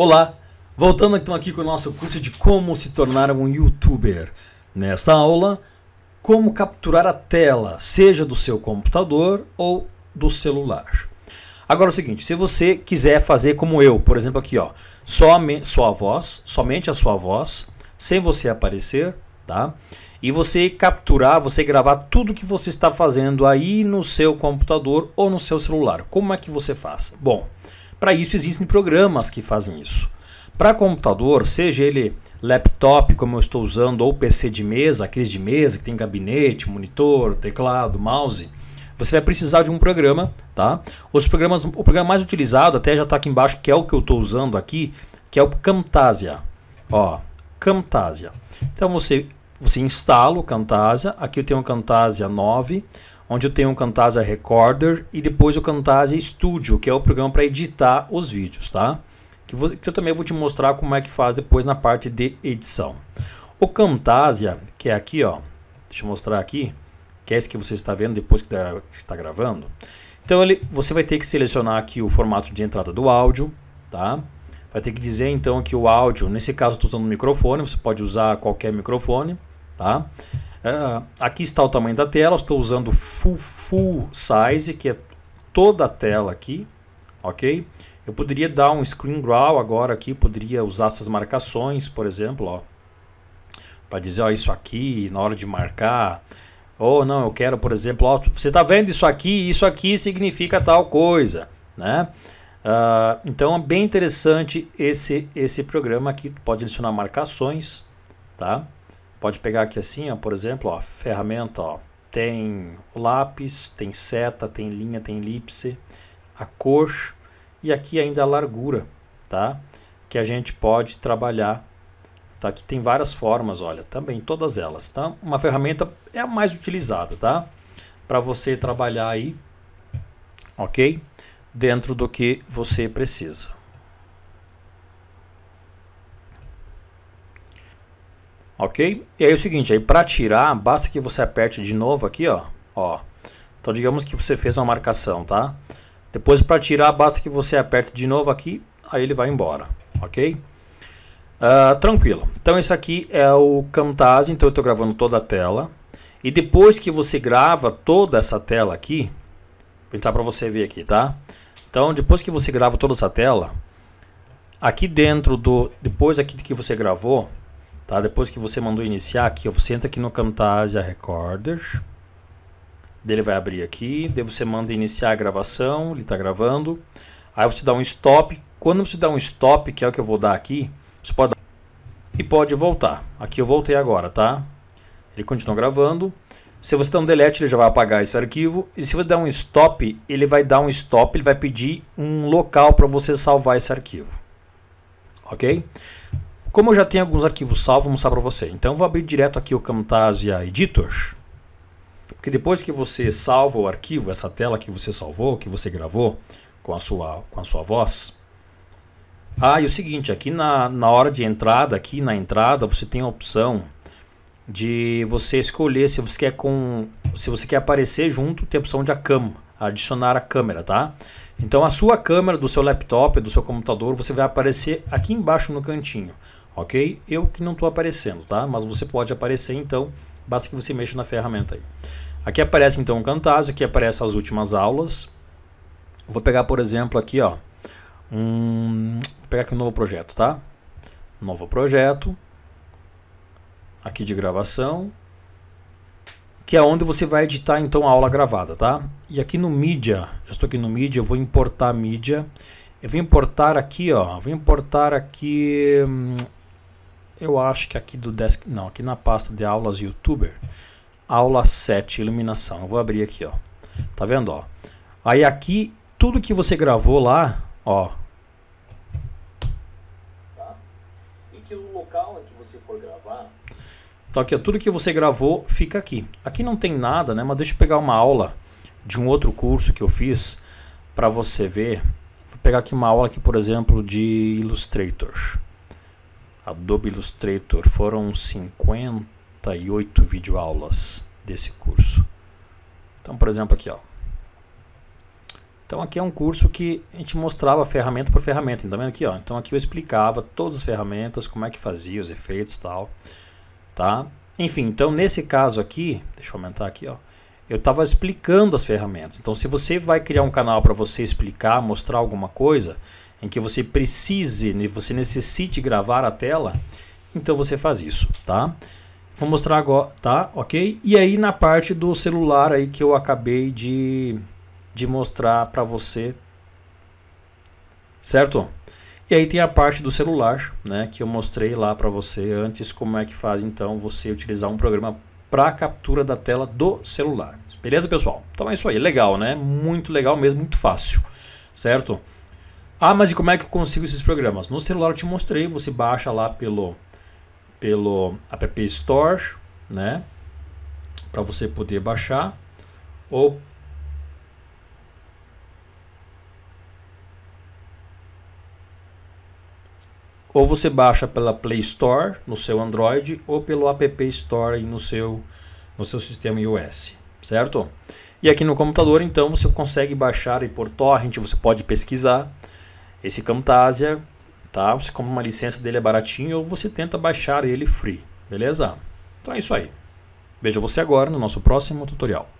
Olá! Voltando então aqui com o nosso curso de como se tornar um youtuber. Nesta aula, como capturar a tela, seja do seu computador ou do celular. Agora é o seguinte, se você quiser fazer como eu, por exemplo aqui, ó, só sua voz, somente a sua voz, sem você aparecer, tá? E você capturar, você gravar tudo que você está fazendo aí no seu computador ou no seu celular. Como é que você faz? Bom, para isso existem programas que fazem isso. Para computador, seja ele laptop, como eu estou usando, ou PC de mesa, aqueles de mesa que tem gabinete, monitor, teclado, mouse, você vai precisar de um programa, tá? Os programas, o programa mais utilizado até já está aqui embaixo, que é o que eu estou usando aqui, que é o Camtasia. Ó, Camtasia. Então você você instala o Camtasia. Aqui eu tenho o Camtasia 9 onde eu tenho o Camtasia Recorder e depois o Camtasia Studio, que é o programa para editar os vídeos, tá? Que, vou, que eu também vou te mostrar como é que faz depois na parte de edição. O Camtasia, que é aqui, ó, deixa eu mostrar aqui, que é esse que você está vendo depois que está gravando. Então ele, você vai ter que selecionar aqui o formato de entrada do áudio, tá? Vai ter que dizer então que o áudio, nesse caso estou usando um microfone, você pode usar qualquer microfone, tá? Uh, aqui está o tamanho da tela, estou usando full, full size, que é toda a tela aqui, ok? Eu poderia dar um screen growl agora aqui, poderia usar essas marcações, por exemplo, ó, para dizer, ó, isso aqui, na hora de marcar, ou não, eu quero, por exemplo, ó, você está vendo isso aqui, isso aqui significa tal coisa, né? Uh, então é bem interessante esse, esse programa aqui, pode adicionar marcações, tá? Pode pegar aqui assim, ó, por exemplo, ó, ferramenta, ó, tem lápis, tem seta, tem linha, tem elipse, a cor e aqui ainda a largura, tá? Que a gente pode trabalhar, tá? Aqui tem várias formas, olha, também todas elas, tá? Uma ferramenta é a mais utilizada, tá? Para você trabalhar aí, ok? Dentro do que você precisa. ok? E aí é o seguinte, aí para tirar, basta que você aperte de novo aqui, ó, ó. Então digamos que você fez uma marcação, tá? Depois para tirar, basta que você aperte de novo aqui, aí ele vai embora, ok? Uh, tranquilo. Então esse aqui é o Camtasia, então eu estou gravando toda a tela. E depois que você grava toda essa tela aqui, vou tentar para você ver aqui, tá? Então depois que você grava toda essa tela, aqui dentro do, depois aqui que você gravou, Tá? Depois que você mandou iniciar aqui, você entra aqui no Camtasia Recorder. Ele vai abrir aqui, daí você manda iniciar a gravação, ele está gravando. Aí você dá um stop. Quando você dá um stop, que é o que eu vou dar aqui, você pode dar e pode voltar. Aqui eu voltei agora, tá? Ele continua gravando. Se você der um delete, ele já vai apagar esse arquivo. E se você der um stop, ele vai dar um stop, ele vai pedir um local para você salvar esse arquivo. Ok? Como eu já tenho alguns arquivos salvos, vou mostrar para você. Então vou abrir direto aqui o Camtasia Editor. Porque depois que você salva o arquivo, essa tela que você salvou, que você gravou com a sua, com a sua voz. Ah, e o seguinte, aqui na, na hora de entrada, aqui na entrada, você tem a opção de você escolher se você quer com se você quer aparecer junto, tem a opção de a cam, adicionar a câmera, tá? Então a sua câmera do seu laptop, do seu computador, você vai aparecer aqui embaixo no cantinho ok? Eu que não estou aparecendo, tá? Mas você pode aparecer então, basta que você mexa na ferramenta aí. Aqui aparece então o Camtasia, aqui aparecem as últimas aulas. Vou pegar, por exemplo, aqui, ó, um, vou pegar aqui um novo projeto, tá? Novo projeto, aqui de gravação, que é onde você vai editar então a aula gravada, tá? E aqui no mídia, já estou aqui no mídia, eu vou importar mídia. Eu vou importar aqui, ó, vou importar aqui hum, eu acho que aqui do desk, não, aqui na pasta de aulas youtuber, aula 7, iluminação. Eu vou abrir aqui, ó. Tá vendo, ó? Aí aqui tudo que você gravou lá, ó. Tá? E que local em que você for gravar. Então aqui, ó, tudo que você gravou fica aqui. Aqui não tem nada, né? Mas deixa eu pegar uma aula de um outro curso que eu fiz para você ver. Vou pegar aqui uma aula aqui, por exemplo, de Illustrator. Adobe Illustrator foram 58 videoaulas desse curso. Então, por exemplo, aqui, ó. Então aqui é um curso que a gente mostrava ferramenta por ferramenta, Então, vendo aqui, ó? Então aqui eu explicava todas as ferramentas, como é que fazia, os efeitos e tal, tá? Enfim, então nesse caso aqui, deixa eu aumentar aqui, ó. Eu estava explicando as ferramentas. Então se você vai criar um canal para você explicar, mostrar alguma coisa, em que você precise, né, você necessite gravar a tela, então você faz isso, tá? Vou mostrar agora, tá? Ok? E aí na parte do celular aí que eu acabei de, de mostrar para você, certo? E aí tem a parte do celular, né? Que eu mostrei lá para você antes como é que faz então você utilizar um programa para captura da tela do celular. Beleza, pessoal? Então é isso aí, legal, né? Muito legal mesmo, muito fácil, certo? Ah, mas e como é que eu consigo esses programas? No celular eu te mostrei, você baixa lá pelo, pelo App Store, né? Para você poder baixar. Ou ou você baixa pela Play Store no seu Android ou pelo App Store no seu no seu sistema iOS, certo? E aqui no computador então você consegue baixar e por torrent, você pode pesquisar, esse Camtasia, tá? Você compra uma licença dele é baratinho ou você tenta baixar ele free, beleza? Então é isso aí. Vejo você agora no nosso próximo tutorial.